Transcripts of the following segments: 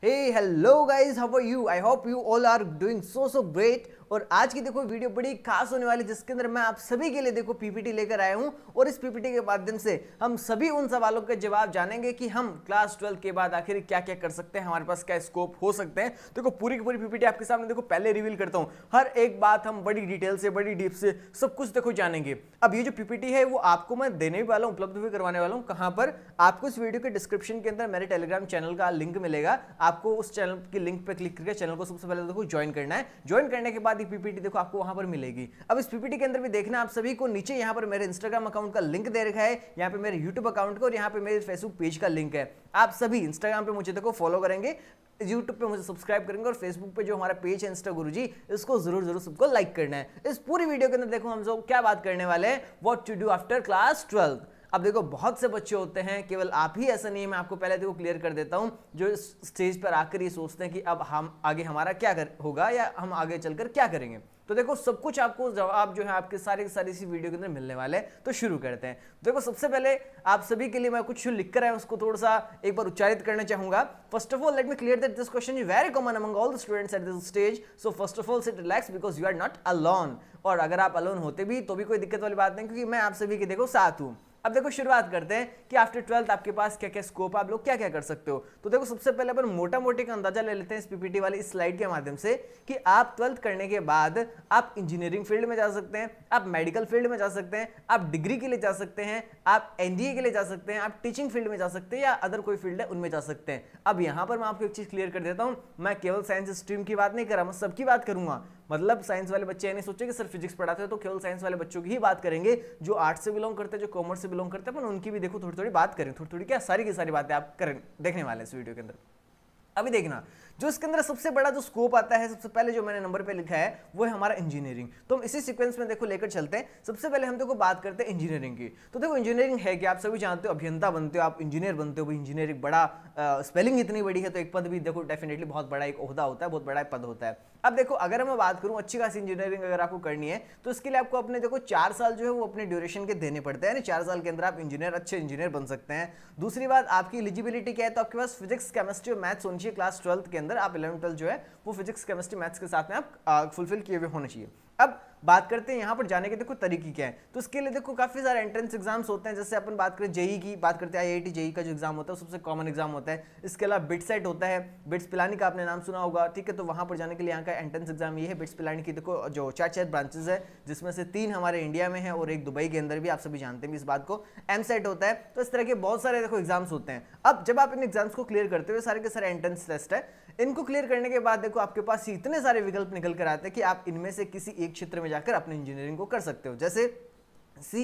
hey hello guys how are you i hope you all are doing so so great और आज की देखो video बड़ी खास होने वाली जिसके अंदर मैं आप सभी के लिए देखो पीपीटी लेकर आया हूँ और इस पीपीटी के माध्यम से हम सभी उन सवालों के जवाब जानेंगे कि हम क्लास ट्वेल्थ के बाद आखिर क्या क्या कर सकते हैं हमारे पास क्या स्कोप हो सकते हैं देखो पूरी की पूरी पीपीटी आपके सामने देखो पहले रिवील करता हूँ हर एक बात हम बड़ी डिटेल से बड़ी डीप से सब कुछ देखो जानेंगे अब ये जो पीपीटी है वो आपको मैं देने वाला हूँ उपलब्ध भी करवाने वाला हूँ कहाँ पर आपको इस वीडियो के डिस्क्रिप्शन के अंदर मेरे टेलीग्राम चैनल का लिंक मिलेगा आपको उस चैनल के लिंक पर क्लिक करके चैनल को सबसे पहले देखो ज्वाइन करना है ज्वाइन करने के बाद की पीपीटी देखो आपको वहां पर मिलेगी अब इस पीपीटी के अंदर भी देखना आप सभी को नीचे यहाँ पर मेरे इंस्टाग्राम अकाउंट का लिंक दे रखा है यहाँ पे मेरे यूट्यूब अकाउंट का और यहाँ पे मेरे फेसबुक पेज का लिंक है आप सभी इंस्टाग्राम पे मुझे देखो फॉलो करेंगे यूट्यूब पे मुझे सब्सक्राइब करेंगे और फेसबुक पे जो हमारा पेज है इंस्टा गुरु इसको जरूर जरूर सबको लाइक करना है इस पूरी वीडियो के अंदर देखो हम लोग क्या बात करने वाले हैं what to do after class twelfth अब देखो बहुत से बच्चे होते हैं केवल आप ही ऐसा नहीं है मैं आपको पहले देखो क्लियर कर देता हूँ जो स्टेज पर आकर ये सोचते हैं कि अब हम आगे हमारा क्या कर होगा या हम आगे चलकर क्या करेंगे तो देखो सब कुछ आपको जवाब जो है आपके सारे के सारे इसी वीडियो के अंदर मिलने वाले हैं तो शुरू करते हैं देखो सबसे पहले आप सभी के लिए मैं कुछ लिख कर उसको थोड़ा सा एक बार उच्चारित करना चाहूंगा first of all let me clear that this question is very common among all the students at this stage so first of all sit relax because you are not alone और अगर आप अलोन होते भी तो भी कोई दिक्कत वाली बात नहीं क्योंकि मैं आप सभी के देखो साथ हूँ अब देखो शुरुआत करते हैं कि आफ्टर ट्वेल्थ आपके पास क्या क्या स्कोप है आप लोग क्या क्या कर सकते हो तो देखो सबसे पहले अपन मोटा मोटी का अंदाजा ले लेते हैं इस पीपीटी वाली इस स्लाइड के माध्यम से कि आप ट्वेल्थ करने के बाद आप इंजीनियरिंग फील्ड में जा सकते हैं आप मेडिकल फील्ड में जा सकते हैं आप डिग्री के लिए जा सकते हैं आप एनडीए के लिए जा सकते हैं आप टीचिंग फील्ड में जा सकते हैं या अदर कोई फील्ड है उनमें जा सकते हैं अब यहां पर मैं आपको एक चीज़ क्लियर कर देता हूं मैं केवल साइंस स्ट्रीम की बात नहीं कर रहा मैं सबकी बात करूंगा मतलब साइंस वाले बच्चे नहीं सोचे कि सर फिजिक्स पढ़ाते हैं तो केवल साइंस वाले बच्चों की ही बात करेंगे जो आर्ट्स से बिलोंग करते हैं जो कॉमर्स से बिलोंग करते हैं अपन उनकी भी देखो थोड़ी थोड़ी बात करें थोड़ी थोड़ी क्या सारी की सारी बातें आप करें देखने वाले इस वीडियो के अंदर अभी देखना जो इसके अंदर सबसे बड़ा जो स्कोप आता है सबसे पहले जो मैंने नंबर पे लिखा है वो है हमारा इंजीनियरिंग तो हम इसी सीक्वेंस में देखो लेकर चलते हैं सबसे पहले हम देखो बात करते हैं इंजीनियरिंग की तो देखो इंजीनियरिंग है कि आप सभी जानते हो अभियंता बनते हो आप इंजीनियर बनते हो भाई इंजीनियरिंग बड़ा स्पेलिंग इतनी बड़ी है तो एक पद भी देखो डेफिनेटली बहुत बड़ा एक अहदा होता है बहुत बड़ा पद होता है अब देखो अगर मैं बात करूँ अच्छी खासी इंजीनियरिंग अगर आपको करनी है तो इसके लिए आपको अपने देखो चार साल जो है वो अपने ड्यूरेशन के देने पड़ते हैं चार साल के अंदर आप इंजीनियर अच्छे इंजीनियर बन सकते हैं दूसरी बात आपकी एलिजिबिलिटी क्या है तो आपके पास फिजिक्स केमिस्ट्री और मैथ्स होनी चाहिए क्लास ट्वेल्थ के अंदर अंदर आप इलेवन ट्वेल्थ जो है वो फिजिक्स केमिस्ट्री मैथ्स के साथ में आप फुलफिल किए हुए होने चाहिए अब बात करते हैं यहाँ पर जाने के देखो तरीके क्या है तो उसके लिए देखो काफ़ी सारे एंट्रेंस एग्जाम्स होते हैं जैसे अपन बात करें जेई e की बात करते हैं आईआईटी जेई e का जो एग्जाम होता है सबसे कॉमन एग्जाम होता है इसके अलावा बिट सेट होता है बिट्स पिलानी का आपने नाम सुना होगा ठीक है तो वहाँ पर जाने के लिए यहाँ का एंट्रेंस एग्जाम ये है बिट्स पिलानी की देखो जो चार चार ब्रांचेज है जिसमें से तीन हमारे इंडिया में है और एक दुबई के अंदर भी आप सभी जानते हैं इस बात को एम सेट होता है तो इस तरह के बहुत सारे देखो एग्जाम्स होते हैं अब जब आप इन एग्जाम्स को क्लियर करते हुए सारे के सारे एंट्रेंस टेस्ट है इनको क्लियर करने के बाद देखो आपके पास इतने सारे विकल्प निकल कर आते हैं कि आप इनमें से किसी एक क्षेत्र में जाकर अपने इंजीनियरिंग को कर सकते हो जैसे सी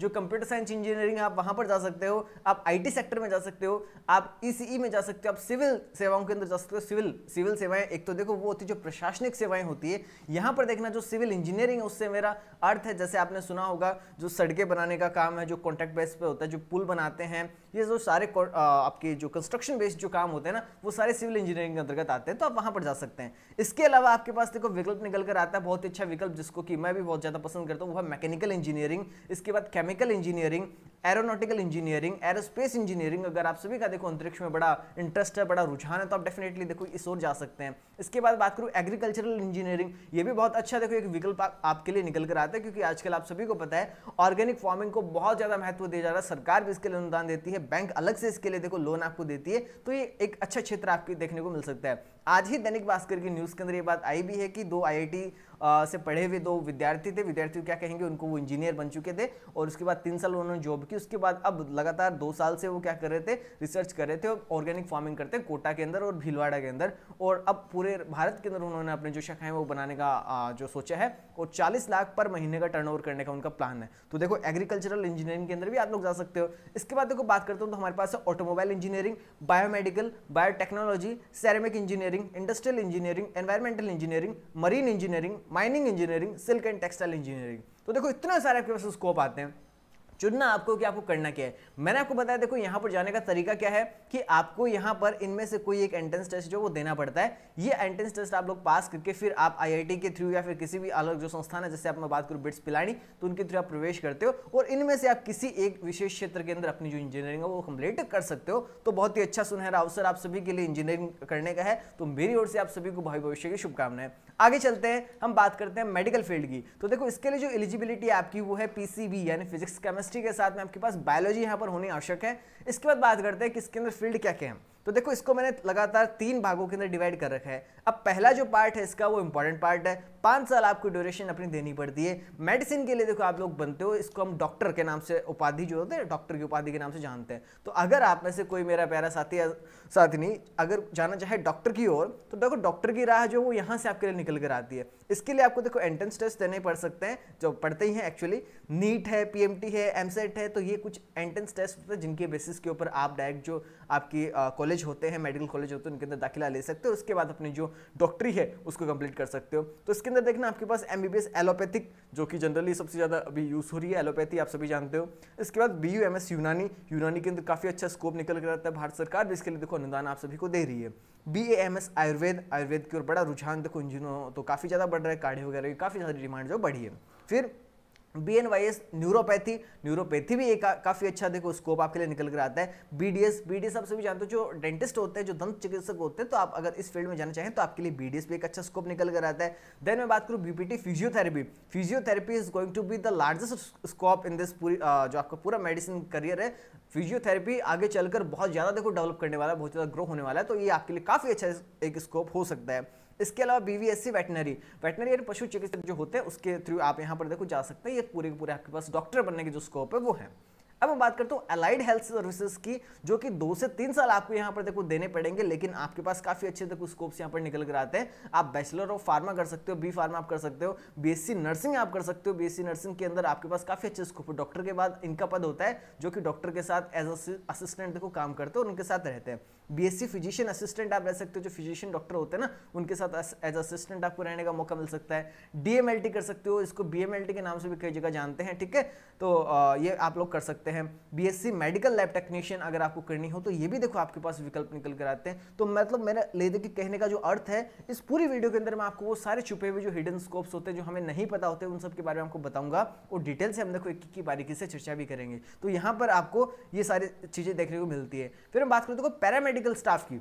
जो कंप्यूटर साइंस इंजीनियरिंग है आप वहां पर जा सकते हो आप आईटी सेक्टर में जा सकते हो आप ईसीई e e में जा सकते हो आप सिविल सेवाओं के अंदर जा सकते हो सिविल सिविल सेवाएं एक तो देखो वो होती जो प्रशासनिक सेवाएं होती है यहाँ पर देखना जो सिविल इंजीनियरिंग है उससे मेरा अर्थ है जैसे आपने सुना होगा जो सड़कें बनाने का काम है जो कॉन्ट्रैक्ट बेस पे होता है जो पुल बनाते हैं ये जो सारे आपके जो कंस्ट्रक्शन बेस्ड जो काम होते हैं ना वो सारे सिविल इंजीनियरिंग के अंतर्गत आते हैं तो आप वहां पर जा सकते हैं इसके अलावा आपके पास देखो विकल्प निकल कर आता है बहुत ही अच्छा विकल्प जिसको कि मैं भी बहुत ज़्यादा पसंद करता हूँ वह मैकेनिकल इंजीनियरिंग इसके बाद chemical engineering aeronautical engineering aerospace engineering अगर आप सभी का देखो अंतरिक्ष में बड़ा इंटरेस्ट है बड़ा रुझान है तो आप डेफिनेटली देखो इस ओर जा सकते हैं इसके बाद बात करूँ एग्रीकल्चरल इंजीनियरिंग ये भी बहुत अच्छा देखो एक विकल्प आप, आपके लिए निकल कर आता है क्योंकि आजकल आप सभी को पता है ऑर्गेनिक फार्मिंग को बहुत ज़्यादा महत्व दिया जा रहा है सरकार भी इसके लिए अनुदान देती है बैंक अलग से इसके लिए देखो लोन आपको देती है तो ये एक अच्छा क्षेत्र आपके देखने को मिल सकता है आज ही दैनिक भास्कर की न्यूज़ के अंदर ये बात आई भी है कि दो आईआईटी से पढ़े हुए दो विद्यार्थी थे विद्यार्थी क्या कहेंगे उनको वो इंजीनियर बन चुके थे और उसके बाद तीन साल उन्होंने जॉब की उसके बाद अब लगातार दो साल से वो क्या कर रहे थे रिसर्च कर रहे थे और ऑर्गेनिक फार्मिंग करते कोटा के अंदर और भीलवाड़ा के अंदर और अब पूरे भारत के अंदर उन्होंने अपने जो शाखाएं वो बनाने का जो सोचा है और चालीस लाख पर महीने का टर्न करने का उनका प्लान है तो देखो एग्रीकल्चरल इंजीनियरिंग के अंदर भी आप लोग जा सकते हो इसके बाद देखो बात करते हो तो हमारे पास है automobile engineering biomedical biotechnology ceramic engineering engineering industrial engineering environmental engineering marine engineering mining engineering silk and textile engineering तो देखो इतना सारे आपके स्कोप आते हैं चुनना आपको कि आपको करना क्या है मैंने आपको बताया देखो यहाँ पर जाने का तरीका क्या है कि आपको यहाँ पर इनमें से कोई एक एंट्रेंस टेस्ट जो वो देना पड़ता है ये एंट्रेंस टेस्ट आप लोग पास करके फिर आप आईआईटी के थ्रू या फिर किसी भी अलग जो संस्थान है जैसे आप मैं बात करूँ बिट्स पिलानी तो उनके थ्रू आप प्रवेश करते हो और इनमें से आप किसी एक विशेष क्षेत्र के अंदर अपनी जो इंजीनियरिंग है वो कंप्लीट कर सकते हो तो बहुत ही अच्छा सुनहरा अवसर आप सभी के लिए इंजीनियरिंग करने का है तो मेरी ओर से आप सभी को भाई भविष्य की शुभकामनाएं आगे चलते हैं हम बात करते हैं मेडिकल फील्ड की तो देखो इसके लिए जो एलिजिबिलिटी आपकी वो है पीसीबी यानी फिजिक्स केमिस्ट्री केमिस्ट्री के साथ में आपके पास बायोलॉजी यहाँ पर होनी आवश्यक है इसके बाद बात करते हैं कि इसके अंदर फील्ड क्या क्या है तो देखो इसको मैंने लगातार तीन भागों के अंदर डिवाइड कर रखा है अब पहला जो पार्ट है इसका वो इंपॉर्टेंट पार्ट है पाँच साल आपको ड्यूरेशन अपनी देनी पड़ती है मेडिसिन के लिए देखो आप लोग बनते हो इसको हम डॉक्टर के नाम से उपाधि जो होते हैं डॉक्टर की उपाधि के नाम से जानते हैं तो अगर आप में से कोई मेरा प्यारा साथी साथी नहीं अगर जाना चाहे डॉक्टर की ओर तो देखो डॉक्टर की राह जो वो यहाँ से आपके लिए निकल कर आती है इसके लिए आपको देखो एंट्रेंस टेस्ट देने पड़ सकते हैं जो पढ़ते ही हैं एक्चुअली नीट है पीएमटी है एमसेट e है तो ये कुछ एंट्रेंस टेस्ट होते हैं जिनके बेसिस के ऊपर आप डायरेक्ट जो आपकी कॉलेज होते हैं मेडिकल कॉलेज होते हैं उनके अंदर दाखिला ले सकते हो उसके बाद अपनी जो डॉक्टरी है उसको कंप्लीट कर सकते हो तो इसके अंदर देखना आपके पास एम एलोपैथिक जो कि जनरली सबसे ज़्यादा अभी यूज़ हो रही है एलोपैथी आप सभी जानते हो इसके बाद बी यूनानी यूनानी के अंदर काफ़ी अच्छा स्कोप निकल कर आता है भारत सरकार भी इसके लिए देखो अनुदान आप सभी को दे रही है B A M S Ayurveda Ayurveda की ओर बड़ा रुझान देखो इन तो काफ़ी ज़्यादा बढ़ रहा है काढ़े वगैरह की काफ़ी सारी डिमांड जो बढ़ी है फिर B N Y S neuropathy neuropathy भी एक का, काफ़ी अच्छा देखो स्कोप आपके लिए निकल कर आता है B D S B D S आप सभी जानते हो जो डेंटिस्ट होते हैं जो दंत चिकित्सक होते हैं तो आप अगर इस फील्ड में जाना चाहें तो आपके लिए बी डी एस भी एक अच्छा स्कोप निकल कर आता है देन मैं बात करूँ B P T physiotherapy physiotherapy is going to be the largest scope in this पूरी जो आपका पूरा मेडिसिन करियर है फिजियोथेरेपी आगे चलकर बहुत ज़्यादा देखो डेवलप करने वाला है बहुत ज़्यादा ग्रो होने वाला है तो ये आपके लिए काफ़ी अच्छा एक स्कोप हो सकता है इसके अलावा B V S C veterinary veterinary यानी पशु चिकित्सक जो होते हैं उसके थ्रू आप यहाँ पर देखो जा सकते हैं ये पूरे के पूरे आपके पास डॉक्टर बनने के जो स्कोप है वो है अब मैं बात करता हूँ अलाइड हेल्थ सर्विसेज की जो कि दो से तीन साल आपको यहाँ पर देखो देने पड़ेंगे लेकिन आपके पास काफ़ी अच्छे देखो स्कोप्स यहाँ पर निकल कर आते हैं आप बैचलर ऑफ फार्मा कर सकते हो बी फार्मा आप कर सकते हो बीएससी नर्सिंग आप कर सकते हो बीएससी नर्सिंग के अंदर आपके पास काफ़ी अच्छे स्कोप है डॉक्टर के बाद इनका पद होता है जो कि डॉक्टर के साथ एज असिस्टेंट देखो काम करते हो और उनके साथ रहते हैं बीएससी फिजिशियन असिस्टेंट आप रह सकते हो जो फिजिशियन डॉक्टर होते हैं ना उनके साथ एज असिस्टेंट आपको रहने का मौका मिल सकता है डीएमएलटी कर सकते हो इसको बीएमएलटी के नाम से भी कई जगह जानते हैं ठीक है तो ये आप लोग कर सकते सकते हैं बीएससी मेडिकल लैब टेक्नीशियन अगर आपको करनी हो तो ये भी देखो आपके पास विकल्प निकल कर आते हैं तो मतलब मेरे लेदे के कहने का जो अर्थ है इस पूरी वीडियो के अंदर मैं आपको वो सारे छुपे हुए जो हिडन स्कोप्स होते हैं जो हमें नहीं पता होते उन सब के बारे में आपको बताऊंगा और डिटेल से हम देखो एक की बारीकी से चर्चा भी करेंगे तो यहाँ पर आपको ये सारी चीज़ें देखने को मिलती है फिर हम बात करें हैं पैरामेडिकल स्टाफ की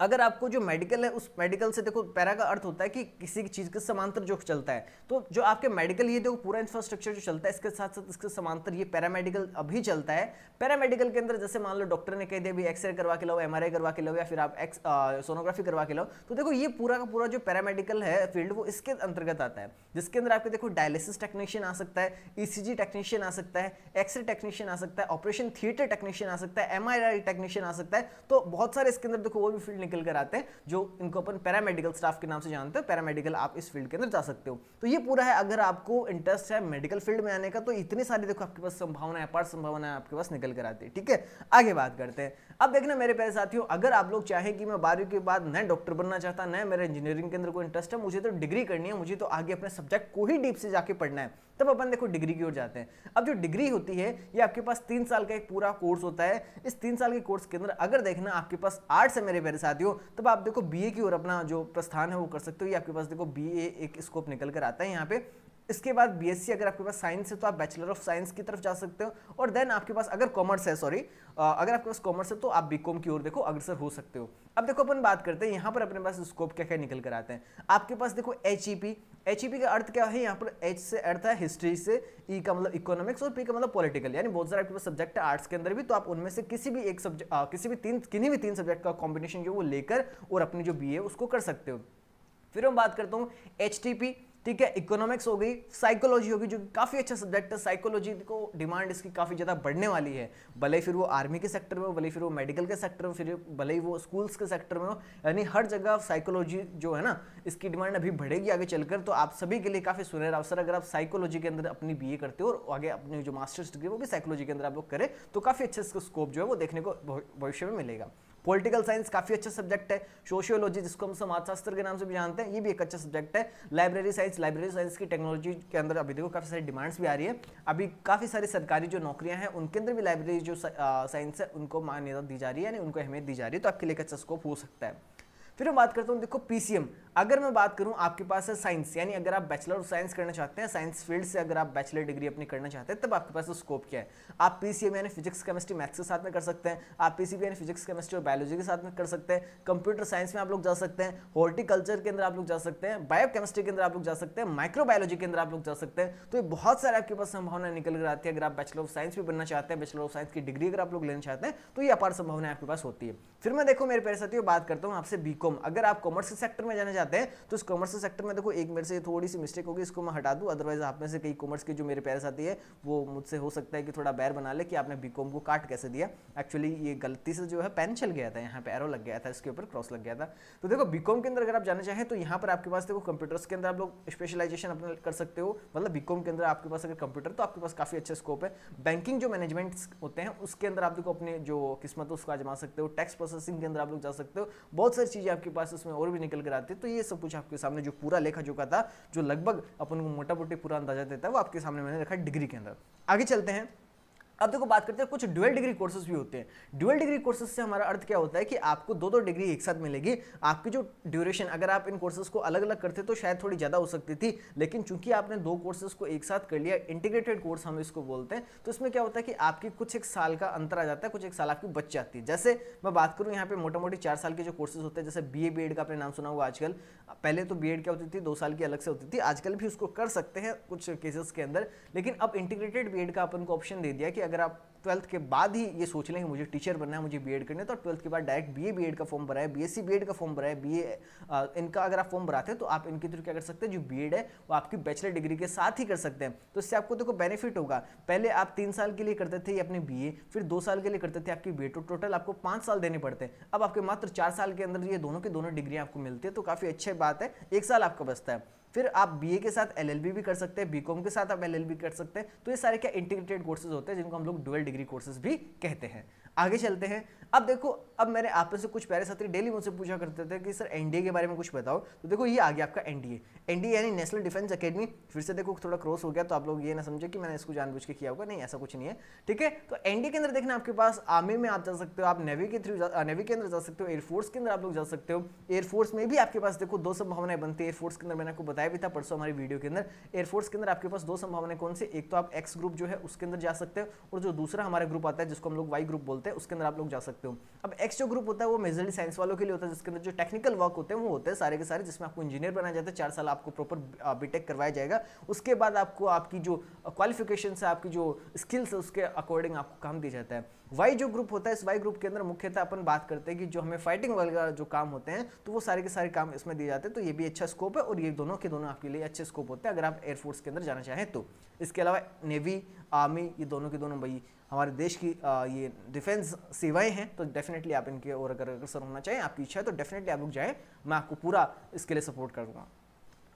अगर आपको जो मेडिकल है उस मेडिकल से देखो पैरा का अर्थ होता है कि किसी की चीज़ के समांतर जो चलता है तो जो आपके मेडिकल ये देखो पूरा इंफ्रास्ट्रक्चर जो चलता है इसके साथ साथ इसके समांतर ये पैरामेडिकल अभी चलता है पैरामेडिकल के अंदर जैसे मान लो डॉक्टर ने कह दिया अभी एक्सरे करवा के लो एम करवा के लो या फिर आप एक्स सोनोग्राफी करवा के लो तो देखो ये पूरा का पूरा जो पैरामेडिकल है फील्ड वो इसके अंतर्गत आता है जिसके अंदर आपके देखो डायलिसिस टेक्नीशियन आ सकता है ई e टेक्नीशियन आ सकता है एक्सरे टेक्नीशियन आ सकता है ऑपरेशन थिएटर टेक्नीशियन आ सकता है एम टेक्नीशियन आ सकता है तो बहुत सारे इसके अंदर देखो वो भी फील्ड निकल कर आते हैं जो इनको अपन पैरामेडिकल स्टाफ के नाम से जानते हो पैरामेडिकल आप इस फील्ड के अंदर जा सकते हो तो ये पूरा है अगर आपको इंटरेस्ट है मेडिकल फील्ड में आने का तो इतनी सारी देखो आपके पास संभावना है अपार संभावना है आपके पास निकल कर आती है ठीक है आगे बात करते हैं अब देखना मेरे प्यारे साथियों अगर आप लोग चाहें कि मैं बारहवीं के बाद न डॉक्टर बनना चाहता न मेरा इंजीनियरिंग के अंदर कोई इंटरेस्ट है मुझे तो डिग्री करनी है मुझे तो आगे अपने सब्जेक्ट को ही डीप से जाके पढ़ना है तब अपन देखो डिग्री की ओर जाते हैं अब जो डिग्री होती है ये आपके पास तीन साल का एक पूरा कोर्स होता है इस तीन साल के कोर्स के अंदर अगर देखना आपके पास आर्ट्स है मेरे प्यारे साथियों तब आप देखो बी की ओर अपना जो प्रस्थान है वो कर सकते हो ये आपके पास देखो बी एक स्कोप निकल कर आता है यहाँ पे इसके बाद बीएससी अगर आपके पास साइंस है तो आप बैचलर ऑफ साइंस की तरफ जा सकते हो और देन आपके पास अगर कॉमर्स है सॉरी अगर आपके पास कॉमर्स है तो आप बीकॉम की ओर देखो अग्रसर हो सकते हो अब देखो अपन बात करते हैं यहाँ पर अपने पास स्कोप क्या क्या निकल कर आते हैं आपके पास देखो H E P H E का अर्थ क्या है यहाँ पर एच से अर्थ है हिस्ट्री से ई e का मतलब इकोनॉमिक्स और पी का मतलब पॉलिटिकल यानी बहुत सारे आपके पास सब्जेक्ट है आर्ट्स के अंदर भी तो आप उनमें से किसी भी एक सब्जेक्ट किसी भी तीन किन्हीं भी तीन सब्जेक्ट का कॉम्बिनेशन जो वो लेकर और अपनी जो बी ए उसको कर सकते हो फिर मैं बात करता हूँ एच टी पी ठीक है इकोनॉमिक्स हो गई साइकोलॉजी होगी जो कि काफ़ी अच्छा सब्जेक्ट है साइकोलॉजी को डिमांड इसकी काफ़ी ज़्यादा बढ़ने वाली है भले फिर वो आर्मी के सेक्टर में हो भले फिर वो मेडिकल के सेक्टर में फिर भले ही वो स्कूल्स के सेक्टर में हो यानी हर जगह साइकोलॉजी जो है ना इसकी डिमांड अभी बढ़ेगी आगे चलकर तो आप सभी के लिए काफ़ी सुनहरा अवसर अगर आप साइकोलॉजी के अंदर अपनी बी करते हो और आगे अपनी जो मास्टर्स डिग्री वो भी साइकोलॉजी के अंदर आप लोग करें तो काफ़ी अच्छा इसका स्कोप जो है वो देखने को भविष्य में मिलेगा पॉलिटिकल साइंस काफ़ी अच्छा सब्जेक्ट है सोशियोलॉजी जिसको हम समाजशास्त्र के नाम से भी जानते हैं ये भी एक अच्छा सब्जेक्ट है लाइब्रेरी साइंस लाइब्रेरी साइंस की टेक्नोलॉजी के अंदर अभी देखो काफ़ी सारी डिमांड्स भी आ रही है अभी काफ़ी सारी सरकारी जो नौकरियां हैं उनके अंदर भी लाइब्रेरी जो साइंस है उनको मान्यता दी जा रही है यानी उनको अहमियत दी जा रही है तो आपके लिए एक अच्छा स्कोप हो सकता है फिर मैं बात करता हूँ देखो पीसीएम अगर मैं बात करूं आपके पास है साइंस यानी अगर आप बैचलर ऑफ साइंस करना चाहते हैं साइंस फील्ड से अगर आप बैचलर डिग्री अपनी करना चाहते हैं तब आपके पास तो स्कोप क्या है आप पीसीएम यानी फिजिक्स केमिस्ट्री मैथ्स के साथ में कर सकते हैं आप पीसीबी यानी फिजिक्स केमिस्ट्री और बायोलॉजी के साथ में कर सकते हैं कंप्यूटर साइंस में आप लोग जा सकते हैं हॉर्टिकल्चर के अंदर आप लोग जा सकते हैं बायो के अंदर आप लोग जा सकते हैं माइक्रोबायोलॉजी के अंदर आप लोग जा सकते हैं तो ये बहुत सारे आपके पास संभावना निकल कर आती है अगर आप बैचलर ऑफ साइंस भी बनना चाहते हैं बैचलर ऑफ साइंस की डिग्री अगर आप लोग लेना चाहते हैं तो ये अपार संभावना आपके पास होती है फिर मैं देखो मेरे प्यारे साथियों बात करता हूँ आपसे बी अगर आप कॉमर्स के सेक्टर में जाना जाते हैं तो इस कॉमर्स सेक्टर में देखो एक मेरे से थोड़ी सी मिस्टेक होगी इसको मैं हटा दूँ अदरवाइज आप में से कई कॉमर्स के जो मेरे पेरेंट्स आती है वो मुझसे हो सकता है कि थोड़ा बैर बना ले कि आपने बी को काट कैसे दिया एक्चुअली ये गलती से जो है पेन चल गया था यहाँ पे एरो लग गया था इसके ऊपर क्रॉस लग गया था तो देखो बी के अंदर अगर आप जाना चाहें तो यहाँ पर आपके पास देखो कंप्यूटर्स के अंदर आप लोग स्पेशलाइजेशन अपना कर सकते हो मतलब बी के अंदर आपके पास अगर कंप्यूटर तो आपके पास काफ़ी अच्छा स्कोप है बैंकिंग जो मैनेजमेंट होते हैं उसके अंदर आप देखो अपने जो किस्मत उसको आजमा सकते हो टैक्स प्रोसेसिंग के अंदर आप लोग जा सकते हो बहुत सारी चीज़ें आपके पास उसमें और भी निकल कर आती है तो ये सब कुछ आपके सामने जो पूरा लेखा जोखा था जो लगभग अपन को मोटा मोटी पूरा अंदाजा देता है वो आपके सामने मैंने रखा डिग्री के अंदर आगे चलते हैं अब देखो बात करते हैं कुछ डुअल डिग्री कोर्सेज भी होते हैं डुअल डिग्री कोर्सेज से हमारा अर्थ क्या होता है कि आपको दो दो डिग्री एक साथ मिलेगी आपकी जो ड्यूरेशन अगर आप इन कोर्सेज को अलग अलग करते तो शायद थोड़ी ज़्यादा हो सकती थी लेकिन चूंकि आपने दो कोर्सेज को एक साथ कर लिया इंटीग्रेटेड कोर्स हम इसको बोलते हैं तो इसमें क्या होता है कि आपकी कुछ एक साल का अंतर आ जाता है कुछ एक साल आपकी बच जाती है जैसे मैं बात करूँ यहाँ पर मोटा मोटी चार साल के जो कोर्सेज होते हैं जैसे बी ए बी एड का आपने नाम सुना हुआ आजकल पहले तो बी एड क्या होती थी दो साल की अलग से होती थी आजकल भी उसको कर सकते हैं कुछ केसेस के अंदर लेकिन अब इंटीग्रेटेड बी एड का अपन को ऑप्शन दे दिया कि अगर आप ट्वेल्थ के बाद ही ये सोच लें कि मुझे टीचर बनना है मुझे बी एड करना है तो ट्वेल्थ के बाद direct B A B Ed का फॉर्म भरा है B S C B Ed का फॉर्म भरा है बी ए इनका अगर आप फॉर्म भराते हैं तो आप इनके थ्रू क्या कर सकते हैं जो बी एड है वो आपकी बैचलर डिग्री के साथ ही कर सकते हैं तो इससे आपको देखो बेनिफिट होगा पहले आप तीन साल के लिए करते थे अपने बी ए फिर दो साल के लिए करते थे आपकी बी एड तो टोटल आपको पाँच साल देने पड़ते हैं अब आपके मात्र चार साल के अंदर ये दोनों के दोनों डिग्रियाँ आपको मिलती है तो काफ़ी अच्छी बात है एक साल आपका बचता है फिर आप बीए के साथ एलएलबी भी कर सकते हैं बीकॉम के साथ आप एलएलबी कर सकते हैं तो ये सारे क्या इंटीग्रेटेड कोर्सेज होते हैं जिनको हम लोग डुअल डिग्री कोर्सेज भी कहते हैं आगे चलते हैं अब देखो अब मैंने आप में से कुछ पहले साथी डेली मुझसे पूछा करते थे कि सर एनडीए के बारे में कुछ बताओ तो देखो ये आ गया आपका एनडीए एनडीए यानी नेशनल डिफेंस एकेडमी फिर से देखो थोड़ा क्रॉस हो गया तो आप लोग ये ना समझे कि मैंने इसको जानबूझ के किया होगा नहीं ऐसा कुछ नहीं है ठीक है तो एनडीए के अंदर देखना आपके पास आर्मी में आप जा सकते हो आप नेवी के थ्रू नेवी के अंदर जा सकते हो एयरफोर्स के अंदर आप लोग जा सकते हो एयरफोर्स में भी आपके पास देखो दो संभावनाएं बनती है एयरफोर्स के अंदर मैंने आपको बताया भी था परसों हमारी वीडियो के अंदर एयरफोर्स के अंदर आपके पास दो संभावनाएं कौन सी एक तो आप एक्स ग्रुप जो है उसके अंदर जा सकते हो और जो दूसरा हमारा ग्रुप आता है जिसको हम लोग वाई ग्रुप बोलते हैं है उसके अंदर आप लोग जा सकते हो अब एक्स जो ग्रुप होता है वो मेजरली साइंस वालों के लिए होता है जिसके अंदर जो टेक्निकल वर्क होते हैं वो होते हैं सारे के सारे जिसमें आपको इंजीनियर बनाया जाता है चार साल आपको प्रॉपर बीटेक करवाया जाएगा उसके बाद आपको आपकी जो क्वालिफिकेशन है आपकी जो स्किल्स है उसके अकॉर्डिंग आपको काम दिया जाता है वाई जो ग्रुप होता है इस वाई ग्रुप के अंदर मुख्यतः अपन बात करते हैं कि जो हमें फाइटिंग वगैरह जो काम होते हैं तो वो सारे के सारे काम इसमें दिए जाते हैं तो ये भी अच्छा स्कोप है और ये दोनों के दोनों आपके लिए अच्छे स्कोप होते हैं अगर आप एयरफोर्स के अंदर जाना चाहें तो इसके अलावा नेवी आर्मी ये दोनों के दोनों भाई हमारे देश की आ, ये डिफेंस सेवाएं हैं तो डेफिनेटली आप इनके और अगर अग्रसर होना चाहें आपकी इच्छा है तो डेफिनेटली आप लोग जाएँ मैं आपको पूरा इसके लिए सपोर्ट करूँगा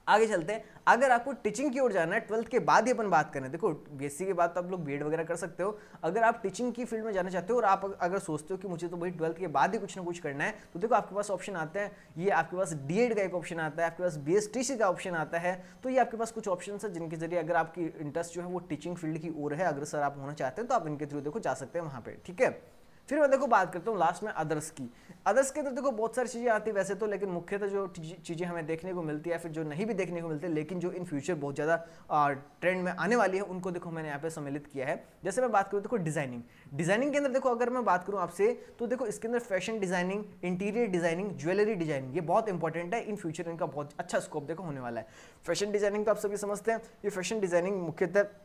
आगे चलते हैं अगर आपको टीचिंग की ओर जाना है ट्वेल्थ के बाद ही अपन बात करें देखो बीएससी के बाद तो आप लोग बीएड वगैरह कर सकते हो अगर आप टीचिंग की फील्ड में जाना चाहते हो और आप अगर सोचते हो कि मुझे तो भाई ट्वेल्थ के बाद ही कुछ ना कुछ करना है तो देखो आपके पास ऑप्शन आते हैं ये आपके पास डी का एक ऑप्शन आता है आपके पास बी का ऑप्शन आता है तो ये आपके पास कुछ ऑप्शन है जिनके जरिए अगर आपकी इंटरेस्ट जो है वो टीचिंग फील्ड की ओर है अगर सर आप होना चाहते हैं तो आप इनके थ्रू देखो जा सकते हैं वहाँ पर ठीक है फिर मैं देखो बात करता हूँ लास्ट में अदर्स की अदर्स के अंदर देखो बहुत सारी चीज़ें आती है वैसे तो लेकिन मुख्यतः जो चीज़ें हमें देखने को मिलती है फिर जो नहीं भी देखने को मिलती लेकिन जो इन फ्यूचर बहुत ज़्यादा ट्रेंड में आने वाली है उनको देखो मैंने यहाँ पे सम्मिलित किया है जैसे मैं बात करूँ देखो डिज़ाइनिंग डिज़ाइनिंग के अंदर देखो अगर मैं बात करूँ आपसे तो देखो इसके अंदर fashion designing interior designing jewellery designing ये बहुत इंपॉर्टेंट है इन फ्यूचर इनका बहुत अच्छा स्कोप देखो होने वाला है फैशन डिज़ाइनिंग तो आप सभी समझते हैं ये फैशन डिज़ाइनिंग मुख्यतः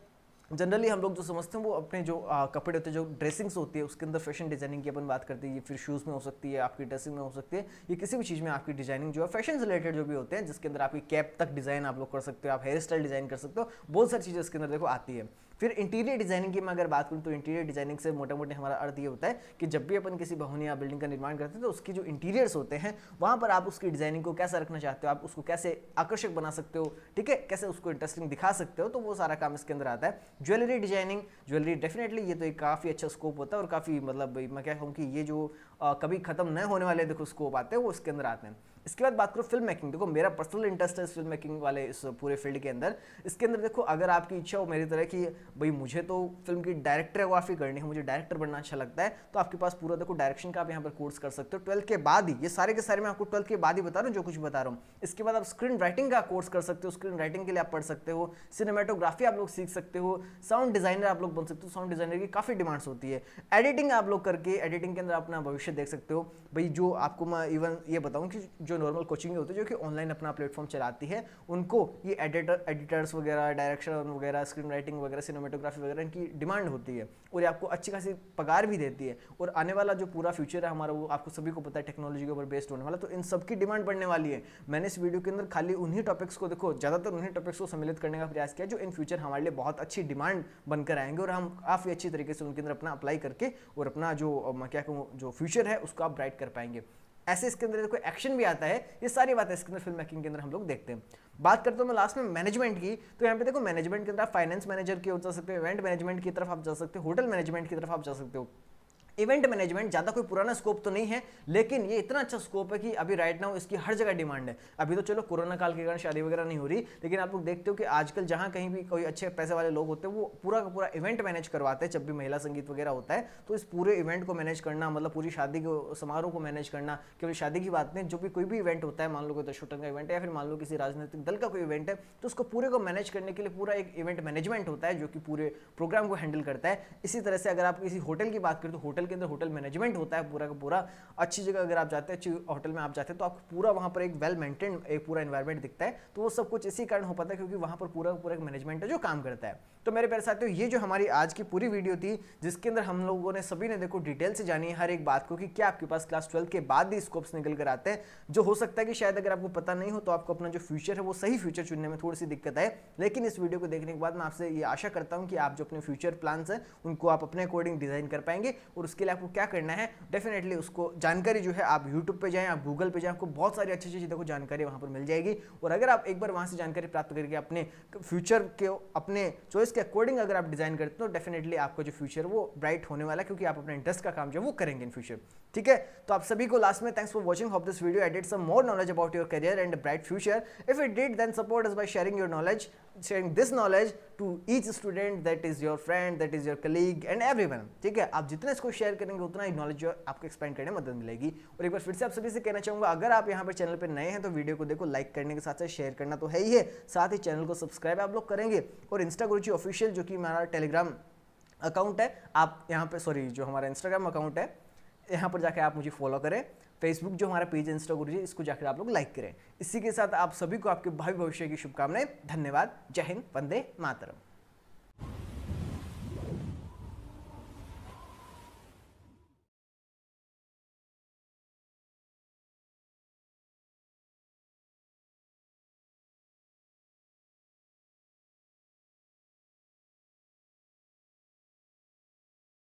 जनरली हम लोग जो समझते हैं वो अपने जो आ, कपड़े होते हैं जो ड्रेसिंग्स होती है उसके अंदर फैशन डिजाइनिंग की अपन बात करते हैं ये फिर शूज़ में हो सकती है आपकी ड्रेसिंग में हो सकती है ये किसी भी चीज़ में आपकी डिजाइनिंग जो है फैशन से रिलेटेड जो भी होते हैं जिसके अंदर आपकी कैप तक डिज़ाइन आप लोग कर सकते हो आप हेयर स्टाइल डिज़ाइन कर सकते हो बहुत सारी चीज़ें इसके अंदर देखो आती है फिर इंटीरियर डिजाइनिंग की मैं अगर बात करूँ तो इंटीरियर डिजाइनिंग से मोटा मोटे हमारा अर्थ ये होता है कि जब भी अपन किसी भवन या बिल्डिंग का निर्माण करते हैं तो उसकी जो इंटीरियर्स होते हैं वहाँ पर आप उसकी डिजाइनिंग को कैसा रखना चाहते हो आप उसको कैसे आकर्षक बना सकते हो ठीक है कैसे उसको इंटरेस्टिंग दिखा सकते हो तो वो सारा काम इसके अंदर आता है ज्वेलरी डिजाइनिंग ज्वेलरी डेफिनेटली ये तो एक काफ़ी अच्छा स्कोप होता है और काफ़ी मतलब मैं क्या कहूँ कि ये जो कभी खत्म न होने वाले देखो स्कोप आते हैं वो इसके अंदर आते हैं इसके बाद बात करो फिल्म मेकिंग देखो मेरा पर्सनल इंटरेस्ट है इस फिल्म मेकिंग वाले इस पूरे फील्ड के अंदर इसके अंदर देखो अगर आपकी इच्छा हो मेरी तरह कि भाई मुझे तो फिल्म की डायरेक्टरग्राफी करनी है मुझे डायरेक्टर बनना अच्छा लगता है तो आपके पास पूरा देखो डायरेक्शन का आप यहाँ पर कोर्स कर सकते हो ट्वेल्थ के बाद ही ये सारे के सारे मैं आपको ट्वेल्थ के बाद ही बता रहा हूँ जो कुछ बता रहा हूँ इसके बाद आप स्क्रीन राइटिंग का कोर्स कर सकते हो स्क्रीन राइटिंग के लिए आप पढ़ सकते हो सिनेमाटोग्राफी आप लोग सीख सकते हो साउंड डिजाइनर आप लोग बन सकते हो साउंड डिजाइनर की काफ़ी डिमांड्स होती है एडिटिंग आप लोग करके एडिटिंग के अंदर अपना भविष्य देख सकते हो भाई जो आपको मैं इवन ये बताऊँ कि जो नॉर्मल कोचिंग होती है जो कि ऑनलाइन अपना प्लेटफॉर्म चलाती है उनको ये एडिटर एडिटर्स वगैरह डायरेक्शन वगैरह स्क्रीन राइटिंग वगैरह सिनेमाटोग्राफी वगैरह इनकी डिमांड होती है और ये आपको अच्छी खासी पगार भी देती है और आने वाला जो पूरा फ्यूचर है हमारा वो आपको सभी को पता है टेक्नोलॉजी के ऊपर बेस्ड होने वाला तो इन सबकी डिमांड बढ़ने वाली है मैंने इस वीडियो के अंदर खाली उन्हीं टॉपिक्स को देखो ज़्यादातर उन्हीं टॉपिक्स को सम्मिलित करने का प्रयास किया जो इन फ्यूचर हमारे लिए बहुत अच्छी डिमांड बनकर आएंगे और हम काफ़ी अच्छी तरीके से उनके अंदर अपना अप्लाई करके और अपना जो क्या कहूँ जो फ्यूचर है उसको आप ब्राइट कर पाएंगे ऐसे इसके अंदर कोई एक्शन भी आता है ये सारी बातें इसके अंदर फिल्म मेकिंग के अंदर हम लोग देखते हैं बात करते हो मैं लास्ट में मैनेजमेंट की तो यहाँ पे देखो मैनेजमेंट के अंदर फाइनेंस मैनेजर की ओर जा सकते हो इवेंट मैनेजमेंट की तरफ आप जा सकते हो होटल मैनेजमेंट की तरफ आप जा सकते हो इवेंट मैनेजमेंट ज़्यादा कोई पुराना स्कोप तो नहीं है लेकिन ये इतना अच्छा स्कोप है कि अभी राइट नाउ इसकी हर जगह डिमांड है अभी तो चलो कोरोना काल के कारण शादी वगैरह नहीं हो रही लेकिन आप लोग देखते हो कि आजकल जहाँ कहीं भी कोई अच्छे पैसे वाले लोग होते हैं वो पूरा का पूरा इवेंट मैनेज करवाते हैं जब भी महिला संगीत वगैरह होता है तो इस पूरे इवेंट को मैनेज करना मतलब पूरी शादी को समारोह को मैनेज करना केवल शादी की बात नहीं जो भी कोई भी इवेंट होता है मान लो कोई दशोटन का इवेंट है या फिर मान लो किसी राजनीतिक दल का कोई इवेंट है तो उसको पूरे को मैनेज करने के लिए पूरा एक इवेंट मैनेजमेंट होता है जो कि पूरे प्रोग्राम को हैंडल करता है इसी तरह से अगर आप किसी होटल की बात करें तो होटल के अंदर होटल मैनेजमेंट होता है पूरा का पूरा अच्छी जगह अगर आप जाते हैं अच्छी होटल में आप जाते हैं तो आपको पूरा वहाँ पर एक वेल मेंटेन एक पूरा इन्वायरमेंट दिखता है तो वो सब कुछ इसी कारण हो पाता है क्योंकि वहाँ पर पूरा पूरा एक मैनेजमेंट है जो काम करता है तो मेरे प्यारे साथियों ये जो हमारी आज की पूरी वीडियो थी जिसके अंदर हम लोगों ने सभी ने देखो डिटेल से जानी हर एक बात को कि क्या आपके पास क्लास ट्वेल्थ के बाद भी स्कोप्स निकल कर आते हैं जो हो सकता है कि शायद अगर आपको पता नहीं हो तो आपको अपना जो फ्यूचर है वो सही फ्यूचर चुनने में थोड़ी सी दिक्कत है लेकिन इस वीडियो को देखने के बाद मैं आपसे ये आशा करता हूँ कि आप जो अपने फ्यूचर प्लान्स हैं उनको आप अपने अकॉर्डिंग डिजाइन कर पाएंगे और उसके लिए आपको क्या करना है डेफिनेटली उसको जानकारी जो है आप यूट्यूब पर जाएँ आप गूगल पर जाएँ आपको बहुत सारी अच्छी अच्छी चीज़ों को जानकारी वहाँ पर मिल जाएगी और अगर आप एक बार वहाँ से जानकारी प्राप्त करके अपने फ्यूचर के अपने चॉइस के अकॉर्डिंग अगर आप डिज़ाइन करते हो तो डेफिनेटली आपका जो फ्यूचर वो ब्राइट होने वाला है क्योंकि आप अपने इंटरेस्ट का काम जो है वो करेंगे इन फ्यूचर ठीक है तो आप सभी को लास्ट में thanks for watching of this video edit some more knowledge about your career and bright future if it did then support is by sharing your knowledge sharing this knowledge to each student that is your friend that is your colleague and every ठीक है आप जितना इसको share करेंगे उतना ही knowledge आपको expand करने में मदद मिलेगी और एक बार फिर से आप सभी से कहना चाहूंगा अगर आप यहाँ पर चैनल पर नए हैं तो वीडियो को देखो लाइक करने के साथ साथ शेयर करना तो है ही है साथ ही चैनल को सब्सक्राइब आप लोग करेंगे और इंस्टा ऑफिशियल जो कि हमारा टेलीग्राम अकाउंट है आप यहाँ पे सॉरी जो हमारा इंस्टाग्राम अकाउंट है यहाँ पर जाकर आप मुझे फॉलो करें फेसबुक जो हमारा पेज है इंस्टा गुरु जी इसको जाकर आप लोग लाइक करें इसी के साथ आप सभी को आपके भावी भविष्य की शुभकामनाएं धन्यवाद जय हिंद वंदे मातरम